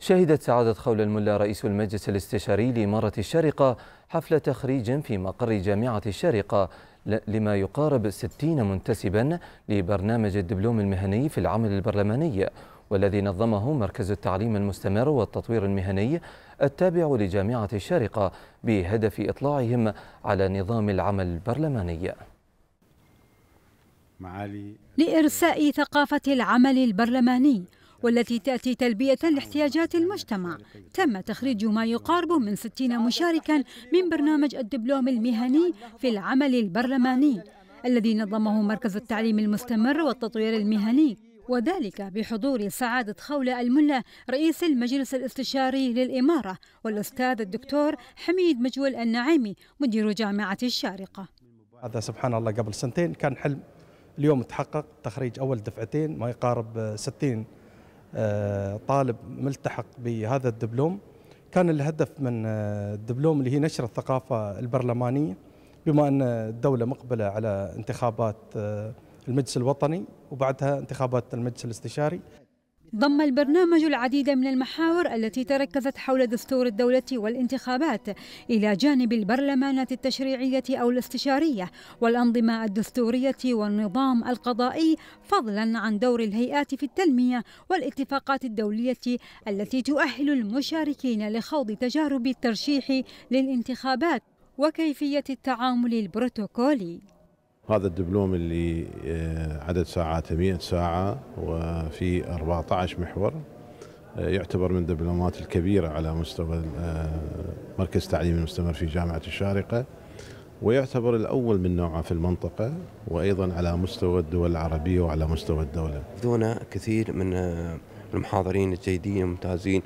شهدت سعادة خول الملا رئيس المجلس الاستشاري لإمارة الشارقة حفل تخريج في مقر جامعة الشارقة لما يقارب 60 منتسبا لبرنامج الدبلوم المهني في العمل البرلماني والذي نظمه مركز التعليم المستمر والتطوير المهني التابع لجامعة الشارقة بهدف إطلاعهم على نظام العمل البرلماني معالي لإرساء ثقافة العمل البرلماني والتي تأتي تلبية لاحتياجات المجتمع تم تخريج ما يقارب من 60 مشاركا من برنامج الدبلوم المهني في العمل البرلماني الذي نظمه مركز التعليم المستمر والتطوير المهني وذلك بحضور سعادة خولة الملا رئيس المجلس الاستشاري للإمارة والأستاذ الدكتور حميد مجول النعيمي مدير جامعة الشارقة هذا سبحان الله قبل سنتين كان حلم اليوم تحقق تخريج أول دفعتين ما يقارب 60 آه، طالب ملتحق بهذا الدبلوم كان الهدف من آه، الدبلوم اللي هي نشر الثقافة البرلمانية بما أن الدولة مقبلة على انتخابات آه، المجلس الوطني وبعدها انتخابات المجلس الاستشاري ضم البرنامج العديد من المحاور التي تركزت حول دستور الدولة والانتخابات إلى جانب البرلمانات التشريعية أو الاستشارية والأنظمة الدستورية والنظام القضائي فضلا عن دور الهيئات في التنمية والاتفاقات الدولية التي تؤهل المشاركين لخوض تجارب الترشيح للانتخابات وكيفية التعامل البروتوكولي هذا الدبلوم اللي آه، عدد ساعاته 100 ساعة وفي 14 محور آه، يعتبر من الدبلومات الكبيرة على مستوى آه، مركز تعليم المستمر في جامعة الشارقة ويعتبر الأول من نوعه في المنطقة وأيضا على مستوى الدول العربية وعلى مستوى الدولة دون كثير من المحاضرين الجيدين الممتازين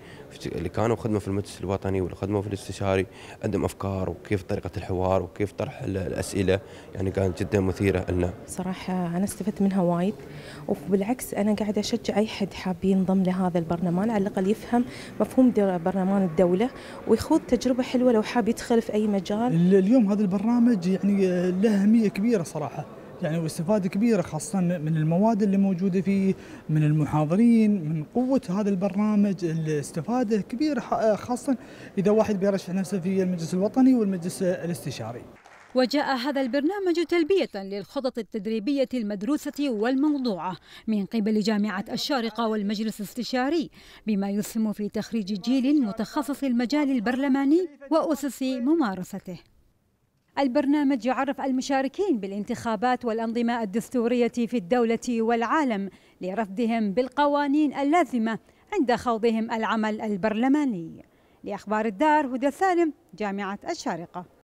اللي كانوا خدمه في المجلس الوطني واللي خدمه في الاستشاري عندهم افكار وكيف طريقه الحوار وكيف طرح الاسئله يعني كانت جدا مثيره لنا. صراحه انا استفدت منها وايد وبالعكس انا قاعده اشجع اي حد حاب ينضم لهذا البرلمان على الاقل يفهم مفهوم برلمان الدوله ويخوض تجربه حلوه لو حاب يدخل في اي مجال. اليوم هذا البرنامج يعني آه، له اهميه كبيره صراحه. يعني واستفاده كبيره خاصه من المواد اللي موجوده فيه من المحاضرين من قوه هذا البرنامج الاستفاده كبيره خاصه اذا واحد بيرشح نفسه في المجلس الوطني والمجلس الاستشاري وجاء هذا البرنامج تلبية للخطط التدريبية المدروسة والموضوعة من قبل جامعة الشارقة والمجلس الاستشاري بما يسهم في تخريج جيل متخصص المجال البرلماني وأسس ممارسته البرنامج يعرف المشاركين بالانتخابات والأنظمة الدستورية في الدولة والعالم لرفضهم بالقوانين اللازمة عند خوضهم العمل البرلماني لأخبار الدار هدى سالم جامعة الشارقة